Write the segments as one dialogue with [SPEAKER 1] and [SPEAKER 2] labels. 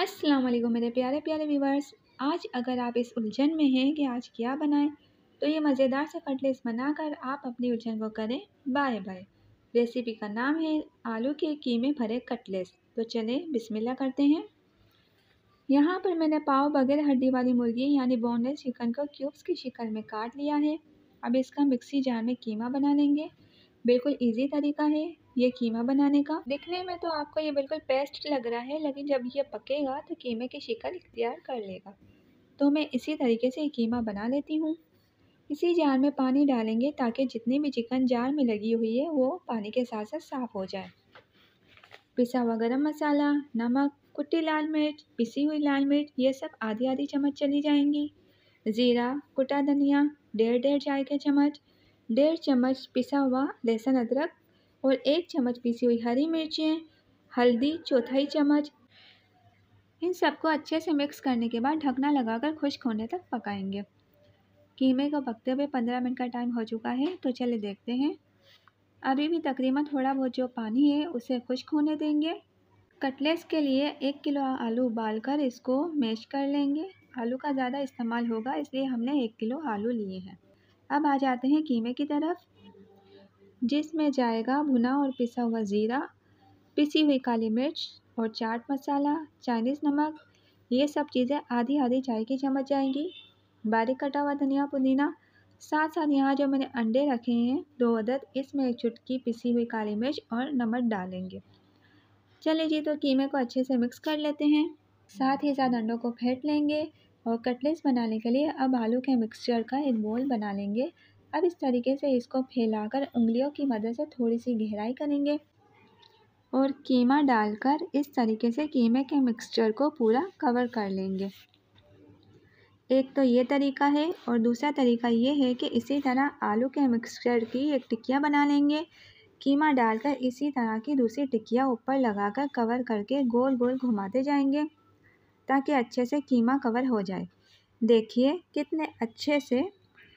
[SPEAKER 1] अस्सलाम वालेकुम मेरे प्यारे प्यारे व्यूवर्स आज अगर आप इस उलझन में हैं कि आज क्या बनाएं तो ये मज़ेदार सा कटलेस बनाकर आप अपनी उलझन को करें बाय बाय रेसिपी का नाम है आलू के कीमे भरे कटलेस तो चलें बिस्मिल्लाह करते हैं यहाँ पर मैंने पाव बगैर हड्डी वाली मुर्गी यानी बोनलेस चिकन को क्यूब्स की शिकल में काट लिया है अब इसका मिक्सी जार में कीमा बना लेंगे बिल्कुल इजी तरीका है ये कीमा बनाने का दिखने में तो आपको ये बिल्कुल पेस्ट लग रहा है लेकिन जब ये पकेगा तो कीमे की शिकल इख्तियार कर लेगा तो मैं इसी तरीके से ये कीमा बना लेती हूँ इसी जार में पानी डालेंगे ताकि जितनी भी चिकन जार में लगी हुई है वो पानी के साथ साथ साफ़ हो जाए पिसा हुआ गरम मसाला नमक कुट्टी लाल मिर्च पिसी हुई लाल मिर्च ये सब आधी आधी चम्मच चली जाएंगी ज़ीरा कुटा धनिया डेढ़ डेढ़ चाय के चम्मच डेढ़ चम्मच पिसा हुआ लहसुन अदरक और एक चम्मच पिसी हुई हरी मिर्चें हल्दी चौथाई चम्मच इन सबको अच्छे से मिक्स करने के बाद ढकना लगाकर खुश्क होने तक पकाएंगे कीमे को पकते हुए पंद्रह मिनट का टाइम हो चुका है तो चले देखते हैं अभी भी तकरीबन थोड़ा बहुत जो पानी है उसे खुश्क होने देंगे कटलेट्स के लिए एक किलो आलू उबाल कर इसको मैश कर लेंगे आलू का ज़्यादा इस्तेमाल होगा इसलिए हमने एक किलो आलू लिए हैं अब आ जाते हैं कीमे की तरफ जिसमें जाएगा भुना और पिसा हुआ ज़ीरा पिसी हुई काली मिर्च और चाट मसाला चाइनीज़ नमक ये सब चीज़ें आधी आधी चाय की चम्मच जाएंगी बारीक कटा हुआ धनिया पुदीना साथ साथ यहाँ जो मैंने अंडे रखे हैं दो अदद इसमें एक चुटकी पिसी हुई काली मिर्च और नमक डालेंगे चलिए जी तो कीमे को अच्छे से मिक्स कर लेते हैं साथ ही साथ अंडों को फेंट लेंगे और कटलेट्स बनाने के लिए अब आलू के मिक्सचर का एक बोल बना लेंगे अब इस तरीके से इसको फैलाकर उंगलियों की मदद से थोड़ी सी गहराई करेंगे और कीमा डालकर इस तरीके से कीमे के मिक्सचर को पूरा कवर कर लेंगे एक तो ये तरीका है और दूसरा तरीका ये है कि इसी तरह आलू के मिक्सचर की एक टिकिया बना लेंगे कीमा डालकर इसी तरह की दूसरी टिक्किया ऊपर लगाकर कवर करके गोल गोल घुमाते जाएंगे ताकि अच्छे से कीमा कवर हो जाए देखिए कितने अच्छे से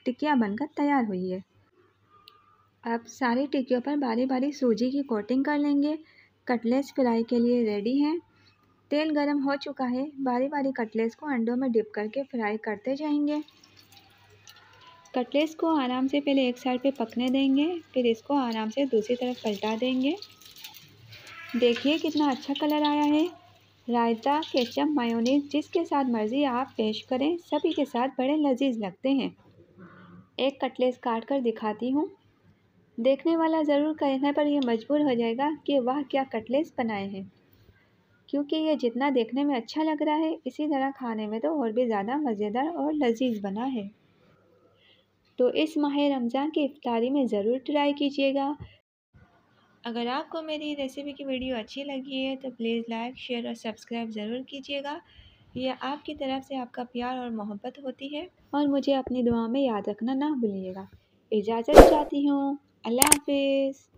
[SPEAKER 1] टिकिया बनकर तैयार हुई है अब सारी टिक्कियों पर बारी बारी सूजी की कोटिंग कर लेंगे कटलेस फ्राई के लिए रेडी हैं तेल गरम हो चुका है बारी बारी कटलेस को अंडों में डिप करके फ्राई करते जाएंगे कटलेस को आराम से पहले एक साइड पे पकने देंगे फिर इसको आराम से दूसरी तरफ पलटा देंगे देखिए कितना अच्छा कलर आया है रायता केचप मायोनीज जिसके साथ मर्ज़ी आप पेश करें सभी के साथ बड़े लजीज लगते हैं एक कटलेस काट कर दिखाती हूँ देखने वाला ज़रूर कहने पर यह मजबूर हो जाएगा कि वह क्या कटलेस बनाए हैं क्योंकि ये जितना देखने में अच्छा लग रहा है इसी तरह खाने में तो और भी ज़्यादा मज़ेदार और लजीज बना है तो इस माह रमज़ान की इफ्तारी में ज़रूर ट्राई कीजिएगा अगर आपको मेरी रेसिपी की वीडियो अच्छी लगी है तो प्लीज़ लाइक शेयर और सब्सक्राइब ज़रूर कीजिएगा यह आपकी तरफ से आपका प्यार और मोहब्बत होती है और मुझे अपनी दुआ में याद रखना ना भूलिएगा इजाज़त चाहती हूँ अल्लाह हाफिज़